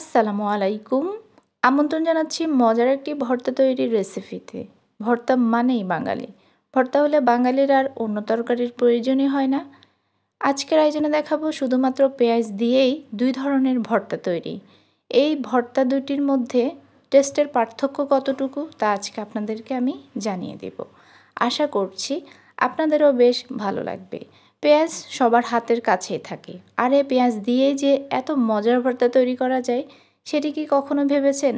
আসসালামু আলাইকুম আমন্ত্রণ জানাচ্ছি মজার একটি ভর্তা তৈরির রেসিপিতে ভর্তা মানেই বাঙালি ভর্তা হলে বাঙালির আর অন্য তরকারির প্রয়োজনই হয় না আজকের আয়োজনে দেখাবো শুধুমাত্র পেঁয়াজ দিয়েই দুই ধরনের ভর্তা তৈরি এই ভর্তা দুটির মধ্যে টেস্টের পার্থক্য কতটুকু তা আজকে আপনাদেরকে আমি জানিয়ে দেব আশা করছি আপনাদেরও বেশ ভালো লাগবে পেঁয়াজ সবার হাতের কাছেই থাকে আর এই পেঁয়াজ দিয়েই যে এত মজার ভর্তা তৈরি করা যায় সেটি কি কখনো ভেবেছেন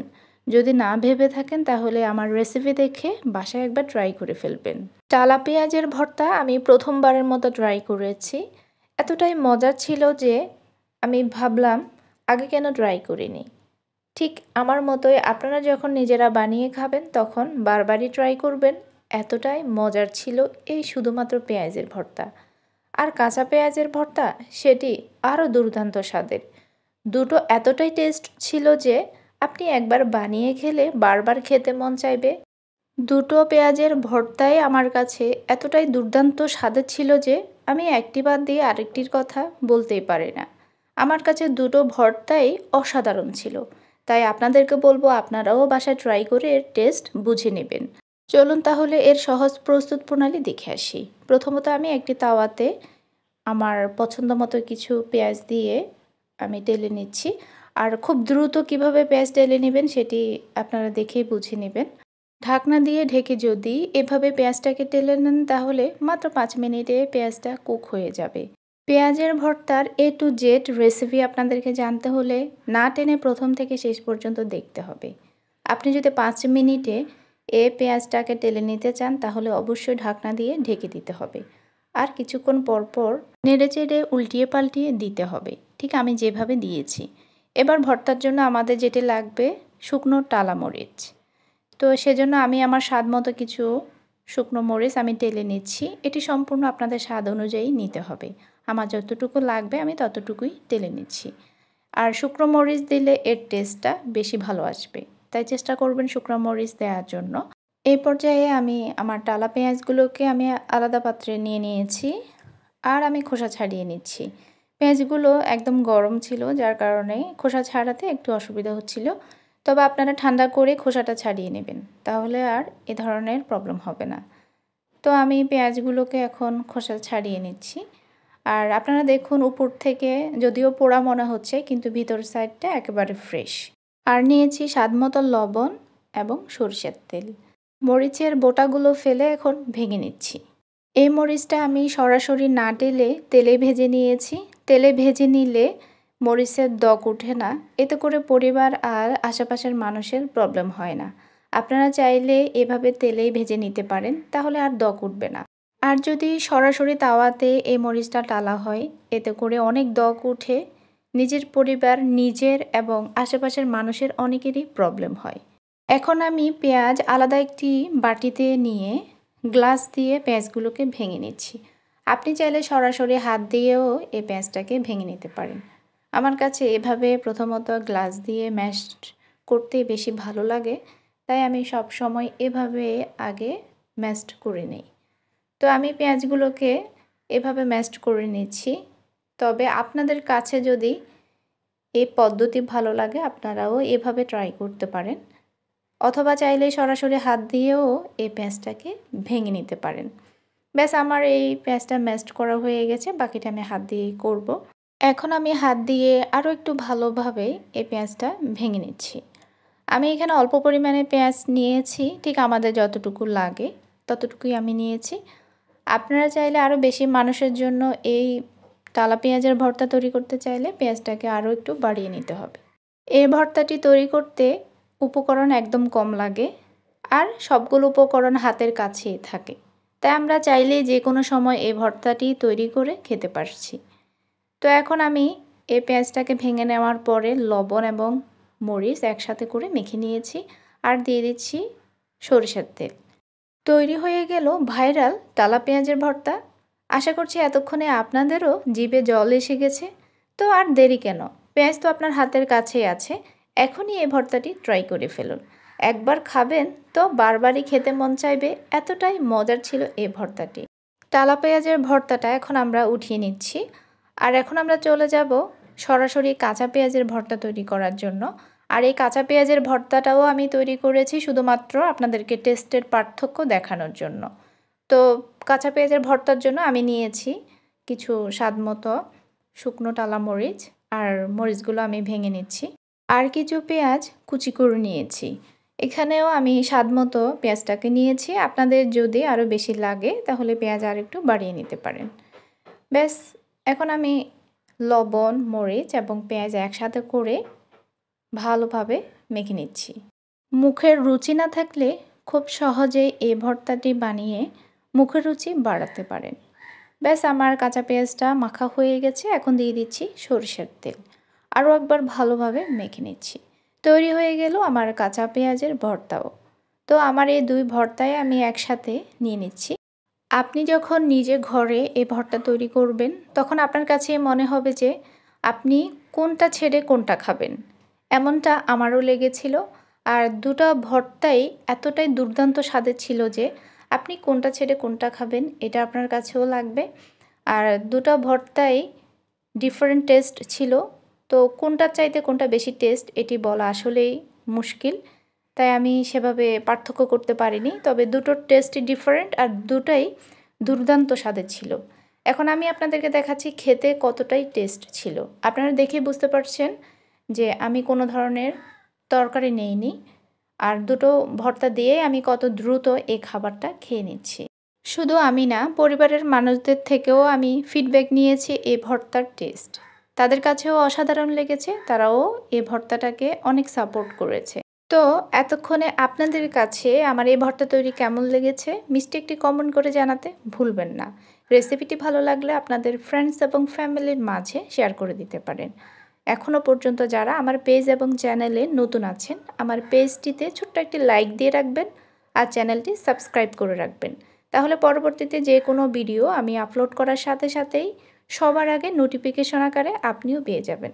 যদি না ভেবে থাকেন তাহলে আমার রেসিপি দেখে বাসায় একবার ট্রাই করে ফেলবেন টালা পেঁয়াজের ভর্তা আমি প্রথমবারের মতো ট্রাই করেছি এতটাই মজার ছিল যে আমি ভাবলাম আগে কেন ট্রাই করিনি ঠিক আমার মতোই আপনারা যখন নিজেরা বানিয়ে খাবেন তখন বারবারই ট্রাই করবেন এতটাই মজার ছিল এই শুধুমাত্র পেঁয়াজের ভর্তা আর কাঁচা পেঁয়াজের ভর্তা সেটি আরও দুর্দান্ত স্বাদের দুটো এতটাই টেস্ট ছিল যে আপনি একবার বানিয়ে খেলে বারবার খেতে মন চাইবে দুটো পেঁয়াজের ভর্তাই আমার কাছে এতটাই দুর্দান্ত স্বাদের ছিল যে আমি একটি বাদ দিয়ে আরেকটির কথা বলতেই পারি না আমার কাছে দুটো ভর্তাই অসাধারণ ছিল তাই আপনাদেরকে বলবো আপনারাও বাসায় ট্রাই করে এর টেস্ট বুঝে নেবেন চলুন তাহলে এর সহজ প্রস্তুত প্রণালী দেখে আসি প্রথমত আমি একটি তাওয়াতে আমার পছন্দ মতো কিছু পেঁয়াজ দিয়ে আমি টেলে নিচ্ছি আর খুব দ্রুত কিভাবে পেঁয়াজ টেলে নেবেন সেটি আপনারা দেখেই বুঝে নেবেন ঢাকনা দিয়ে ঢেকে যদি এভাবে পেঁয়াজটাকে টেলে নেন তাহলে মাত্র পাঁচ মিনিটে পেঁয়াজটা কুক হয়ে যাবে পেঁয়াজের ভর্তার এ টু জেড রেসিপি আপনাদেরকে জানতে হলে না টেনে প্রথম থেকে শেষ পর্যন্ত দেখতে হবে আপনি যদি পাঁচ মিনিটে এ পেঁয়াজটাকে তেলে নিতে চান তাহলে অবশ্যই ঢাকনা দিয়ে ঢেকে দিতে হবে আর কিছুক্ষণ পরপর নেড়ে চেড়ে উল্টিয়ে পাল্টিয়ে দিতে হবে ঠিক আমি যেভাবে দিয়েছি এবার ভর্তার জন্য আমাদের যেটি লাগবে শুকনো টালা মরিচ তো সেজন্য আমি আমার স্বাদ মতো কিছু শুকনো মরিচ আমি তেলে নিচ্ছি এটি সম্পূর্ণ আপনাদের স্বাদ অনুযায়ী নিতে হবে আমার যতটুকু লাগবে আমি ততটুকুই তেলে নিচ্ছি আর শুকনো মরিচ দিলে এর টেস্টটা বেশি ভালো আসবে তাই চেষ্টা করবেন শুকনো মরিচ দেওয়ার জন্য এই পর্যায়ে আমি আমার টালা পেঁয়াজগুলোকে আমি আলাদা পাত্রে নিয়ে নিয়েছি আর আমি খোসা ছাড়িয়ে নিচ্ছি পেঁয়াজগুলো একদম গরম ছিল যার কারণে খোসা ছাড়াতে একটু অসুবিধা হচ্ছিল তবে আপনারা ঠান্ডা করে খোসাটা ছাড়িয়ে নেবেন তাহলে আর এ ধরনের প্রবলেম হবে না তো আমি পেঁয়াজগুলোকে এখন খোসা ছাড়িয়ে নিচ্ছি আর আপনারা দেখুন উপর থেকে যদিও পোড়া মনে হচ্ছে কিন্তু ভিতর সাইডটা একেবারে ফ্রেশ আর নিয়েছি স্বাদমতো লবণ এবং সরষের তেল মরিচের বোটাগুলো ফেলে এখন ভেঙে নিচ্ছি এই মরিচটা আমি সরাসরি না টেলে তেলে ভেজে নিয়েছি তেলে ভেজে নিলে মরিচের দক উঠে না এতে করে পরিবার আর আশেপাশের মানুষের প্রবলেম হয় না আপনারা চাইলে এভাবে তেলেই ভেজে নিতে পারেন তাহলে আর দক উঠবে না আর যদি সরাসরি তাওয়াতে এই মরিচটা টালা হয় এতে করে অনেক দক উঠে নিজের পরিবার নিজের এবং আশেপাশের মানুষের অনেকেরই প্রবলেম হয় এখন আমি পেঁয়াজ আলাদা একটি বাটিতে নিয়ে গ্লাস দিয়ে পেঁয়াজগুলোকে ভেঙে নিচ্ছি আপনি চাইলে সরাসরি হাত দিয়েও এই পেঁয়াজটাকে ভেঙে নিতে পারেন আমার কাছে এভাবে প্রথমত গ্লাস দিয়ে ম্যাশ করতে বেশি ভালো লাগে তাই আমি সব সময় এভাবে আগে ম্যাস্ট করে নিই তো আমি পেঁয়াজগুলোকে এভাবে ম্যাস্ট করে নিচ্ছি তবে আপনাদের কাছে যদি এই পদ্ধতি ভালো লাগে আপনারাও এভাবে ট্রাই করতে পারেন অথবা চাইলে সরাসরি হাত দিয়েও এই পেঁয়াজটাকে ভেঙে নিতে পারেন ব্যাস আমার এই পেঁয়াজটা ম্যাস্ট করা হয়ে গেছে বাকিটা আমি হাত দিয়ে করব। এখন আমি হাত দিয়ে আরও একটু ভালোভাবে এই পেঁয়াজটা ভেঙে নিচ্ছি আমি এখানে অল্প পরিমাণে পেঁয়াজ নিয়েছি ঠিক আমাদের যতটুকু লাগে ততটুকুই আমি নিয়েছি আপনারা চাইলে আরও বেশি মানুষের জন্য এই তালা পেঁয়াজের ভর্তা তৈরি করতে চাইলে পেঁয়াজটাকে আরও একটু বাড়িয়ে নিতে হবে এই ভর্তাটি তৈরি করতে উপকরণ একদম কম লাগে আর সবগুলো উপকরণ হাতের কাছেই থাকে তাই আমরা চাইলে যে কোনো সময় এই ভর্তাটি তৈরি করে খেতে পারছি তো এখন আমি এই পেঁয়াজটাকে ভেঙে নেওয়ার পরে লবণ এবং মরিচ একসাথে করে মেখে নিয়েছি আর দিয়ে দিচ্ছি সরিষার তেল তৈরি হয়ে গেল ভাইরাল তালা পেঁয়াজের ভর্তা আশা করছি এতক্ষণে আপনাদেরও জিভে জল এসে গেছে তো আর দেরি কেন পেঁয়াজ তো আপনার হাতের কাছেই আছে এখনই এই ভর্তাটি ট্রাই করে ফেলুন একবার খাবেন তো বারবারই খেতে মন চাইবে এতটাই মজার ছিল এই ভর্তাটি টালা পেঁয়াজের ভর্তাটা এখন আমরা উঠিয়ে নিচ্ছি আর এখন আমরা চলে যাব সরাসরি কাঁচা পেঁয়াজের ভর্তা তৈরি করার জন্য আর এই কাঁচা পেঁয়াজের ভর্তাটাও আমি তৈরি করেছি শুধুমাত্র আপনাদেরকে টেস্টের পার্থক্য দেখানোর জন্য তো কাঁচা পেঁয়াজের ভর্তার জন্য আমি নিয়েছি কিছু স্বাদ মতো শুকনো টালা মরিচ আর মরিচগুলো আমি ভেঙে নিচ্ছি আর কিছু পেঁয়াজ কুচি করে নিয়েছি এখানেও আমি স্বাদ মতো পেঁয়াজটাকে নিয়েছি আপনাদের যদি আরও বেশি লাগে তাহলে পেঁয়াজ আর একটু বাড়িয়ে নিতে পারেন ব্যাস এখন আমি লবণ মরিচ এবং পেঁয়াজ একসাথে করে ভালোভাবে মেখে নিচ্ছি মুখের রুচি না থাকলে খুব সহজে এই ভর্তাটি বানিয়ে মুখের রুচি বাড়াতে পারেন ব্যাস আমার কাঁচা পেঁয়াজটা মাখা হয়ে গেছে এখন দিয়ে দিচ্ছি সরিষার তেল আরও একবার ভালোভাবে মেখে নিচ্ছি তৈরি হয়ে গেল আমার কাঁচা পেঁয়াজের ভর্তাও তো আমার এই দুই ভর্তায় আমি একসাথে নিয়ে নিচ্ছি আপনি যখন নিজে ঘরে এই ভর্তা তৈরি করবেন তখন আপনার কাছে মনে হবে যে আপনি কোনটা ছেড়ে কোনটা খাবেন এমনটা আমারও লেগেছিল আর দুটো ভর্তাই এতটাই দুর্দান্ত স্বাদে ছিল যে আপনি কোনটা ছেড়ে কোনটা খাবেন এটা আপনার কাছেও লাগবে আর দুটো ভর্তাই ডিফারেন্ট টেস্ট ছিল তো কোনটার চাইতে কোনটা বেশি টেস্ট এটি বলা আসলেই মুশকিল তাই আমি সেভাবে পার্থক্য করতে পারিনি তবে দুটোর টেস্টই ডিফারেন্ট আর দুটাই দুর্দান্ত স্বাদের ছিল এখন আমি আপনাদেরকে দেখাচ্ছি খেতে কতটাই টেস্ট ছিল আপনারা দেখে বুঝতে পারছেন যে আমি কোনো ধরনের তরকারি নেইনি আর দুটো ভর্তা দিয়ে আমি কত দ্রুত এই খাবারটা খেয়ে নিচ্ছি শুধু আমি না পরিবারের মানুষদের থেকেও আমি ফিডব্যাক নিয়েছি এই ভর্তার টেস্ট তাদের কাছেও অসাধারণ লেগেছে তারাও এই ভর্তাটাকে অনেক সাপোর্ট করেছে তো এতক্ষণে আপনাদের কাছে আমার এই ভর্তা তৈরি কেমন লেগেছে মিস্টেকটি কমেন্ট করে জানাতে ভুলবেন না রেসিপিটি ভালো লাগলে আপনাদের ফ্রেন্ডস এবং ফ্যামিলির মাঝে শেয়ার করে দিতে পারেন এখনও পর্যন্ত যারা আমার পেজ এবং চ্যানেলে নতুন আছেন আমার পেজটিতে ছোট্ট একটি লাইক দিয়ে রাখবেন আর চ্যানেলটি সাবস্ক্রাইব করে রাখবেন তাহলে পরবর্তীতে যে কোনো ভিডিও আমি আপলোড করার সাথে সাথেই সবার আগে নোটিফিকেশন আকারে আপনিও পেয়ে যাবেন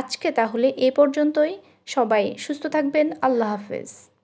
আজকে তাহলে এ পর্যন্তই সবাই সুস্থ থাকবেন আল্লাহ হাফেজ